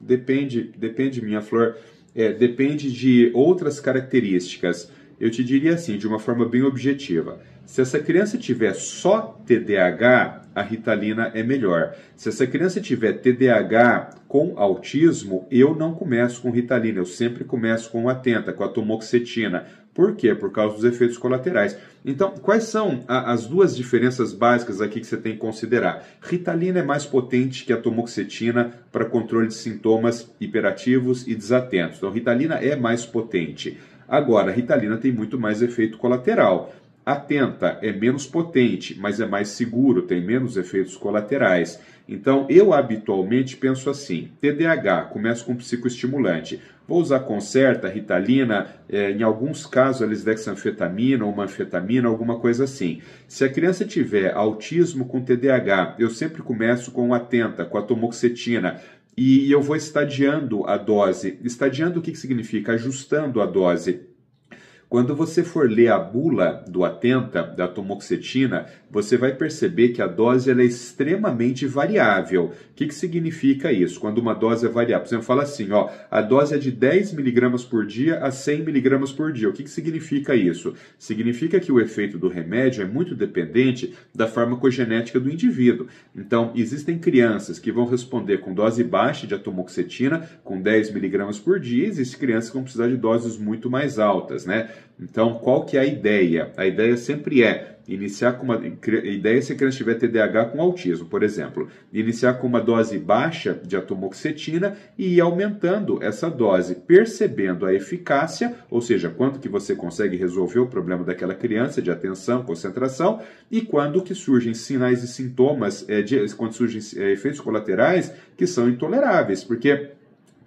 Depende, depende minha flor, é, depende de outras características eu te diria assim, de uma forma bem objetiva. Se essa criança tiver só TDAH, a ritalina é melhor. Se essa criança tiver TDAH com autismo, eu não começo com ritalina, eu sempre começo com o Atenta, com a tomoxetina. Por quê? Por causa dos efeitos colaterais. Então, quais são a, as duas diferenças básicas aqui que você tem que considerar? Ritalina é mais potente que a tomoxetina para controle de sintomas hiperativos e desatentos. Então, ritalina é mais potente. Agora, a Ritalina tem muito mais efeito colateral. Atenta é menos potente, mas é mais seguro, tem menos efeitos colaterais. Então, eu habitualmente penso assim: TDAH, começo com psicoestimulante. Vou usar concerta, ritalina, eh, em alguns casos, alisdexanfetamina ou uma alguma coisa assim. Se a criança tiver autismo com TDAH, eu sempre começo com o atenta, com a tomoxetina, e eu vou estadiando a dose. Estadiando o que, que significa? Ajustando a dose. Quando você for ler a bula do Atenta, da tomoxetina, você vai perceber que a dose é extremamente variável. O que, que significa isso? Quando uma dose é variável, por exemplo, fala assim, ó, a dose é de 10 miligramas por dia a 100 miligramas por dia. O que, que significa isso? Significa que o efeito do remédio é muito dependente da farmacogenética do indivíduo. Então, existem crianças que vão responder com dose baixa de atomoxetina, com 10 miligramas por dia, e existem crianças que vão precisar de doses muito mais altas, né? Então, qual que é a ideia? A ideia sempre é iniciar com uma ideia é se a criança tiver TDAH com autismo, por exemplo, iniciar com uma dose baixa de atomoxetina e ir aumentando essa dose, percebendo a eficácia, ou seja, quanto que você consegue resolver o problema daquela criança de atenção, concentração e quando que surgem sinais e sintomas, é, de, quando surgem é, efeitos colaterais que são intoleráveis, porque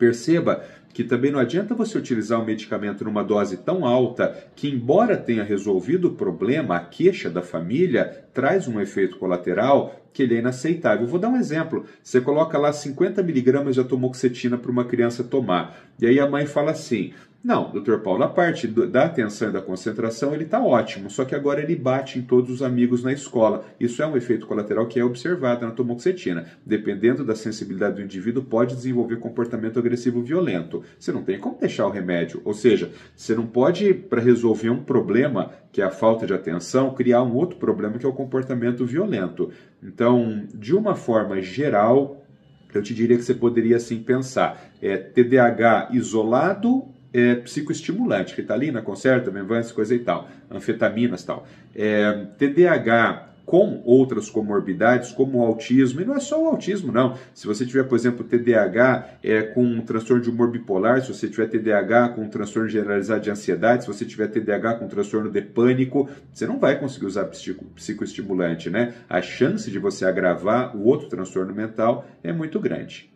Perceba que também não adianta você utilizar um medicamento numa dose tão alta que, embora tenha resolvido o problema, a queixa da família traz um efeito colateral que ele é inaceitável. Vou dar um exemplo. Você coloca lá 50 miligramas de atomoxetina para uma criança tomar. E aí a mãe fala assim: não, doutor Paulo, na parte do, da atenção e da concentração ele está ótimo, só que agora ele bate em todos os amigos na escola. Isso é um efeito colateral que é observado na tomoxetina. Dependendo da sensibilidade do indivíduo, pode desenvolver comportamento agressivo violento. Você não tem como deixar o remédio, ou seja, você não pode, para resolver um problema, que é a falta de atenção, criar um outro problema que é o comportamento violento. Então, de uma forma geral, eu te diria que você poderia assim pensar: é TDAH isolado é, psicoestimulante, ritalina, conserta, memvance, coisa e tal, anfetaminas tal. É, TDAH com outras comorbidades, como o autismo, e não é só o autismo, não. Se você tiver, por exemplo, TDAH é, com um transtorno de humor bipolar, se você tiver TDAH com um transtorno generalizado de ansiedade, se você tiver TDAH com um transtorno de pânico, você não vai conseguir usar psico, psicoestimulante, né? A chance de você agravar o outro transtorno mental é muito grande.